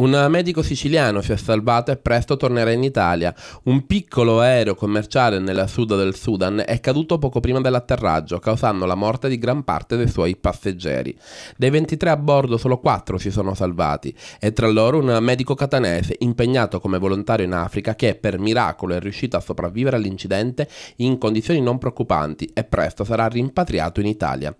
Un medico siciliano si è salvato e presto tornerà in Italia. Un piccolo aereo commerciale nella sud del Sudan è caduto poco prima dell'atterraggio, causando la morte di gran parte dei suoi passeggeri. Dei 23 a bordo solo 4 si sono salvati e tra loro un medico catanese impegnato come volontario in Africa che per miracolo è riuscito a sopravvivere all'incidente in condizioni non preoccupanti e presto sarà rimpatriato in Italia.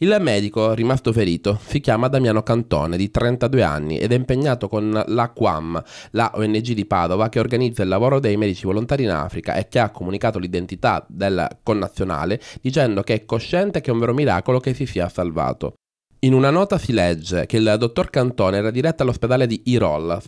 Il medico rimasto ferito si chiama Damiano Cantone di 32 anni ed è impegnato con con la QAM, la ONG di Padova che organizza il lavoro dei medici volontari in Africa e che ha comunicato l'identità del connazionale dicendo che è cosciente che è un vero miracolo che si sia salvato. In una nota si legge che il dottor Cantone era diretto all'ospedale di Irol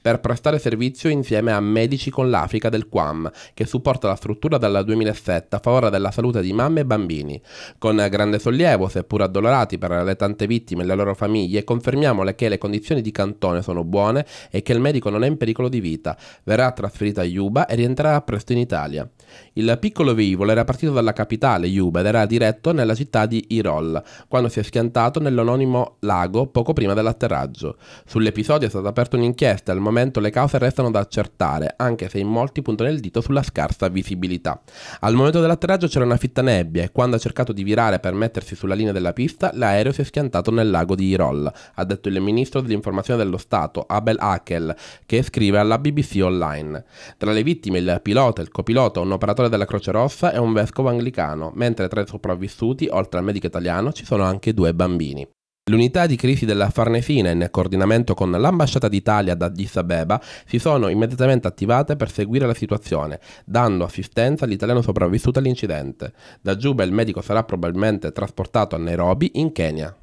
per prestare servizio insieme a Medici con l'Africa del Quam, che supporta la struttura dal 2007 a favore della salute di mamme e bambini. Con grande sollievo, seppur addolorati per le tante vittime e le loro famiglie, confermiamole che le condizioni di Cantone sono buone e che il medico non è in pericolo di vita. Verrà trasferito a Yuba e rientrerà presto in Italia. Il piccolo velivolo era partito dalla capitale Yuba, ed era diretto nella città di Irol, quando si è schiantato nell'anonimo lago poco prima dell'atterraggio. Sull'episodio è stata aperta un'inchiesta e al momento le cause restano da accertare, anche se in molti puntano il dito sulla scarsa visibilità. Al momento dell'atterraggio c'era una fitta nebbia e quando ha cercato di virare per mettersi sulla linea della pista, l'aereo si è schiantato nel lago di Irol, ha detto il ministro dell'informazione dello Stato, Abel Akel, che scrive alla BBC Online. Tra le vittime il pilota, il copilota, un operatore della Croce Rossa e un vescovo anglicano, mentre tra i sopravvissuti, oltre al medico italiano, ci sono anche due bambini. L'unità di crisi della Farnesina, in coordinamento con l'ambasciata d'Italia ad Addis Abeba, si sono immediatamente attivate per seguire la situazione, dando assistenza all'italiano sopravvissuto all'incidente. Da Giuba il medico sarà probabilmente trasportato a Nairobi, in Kenya.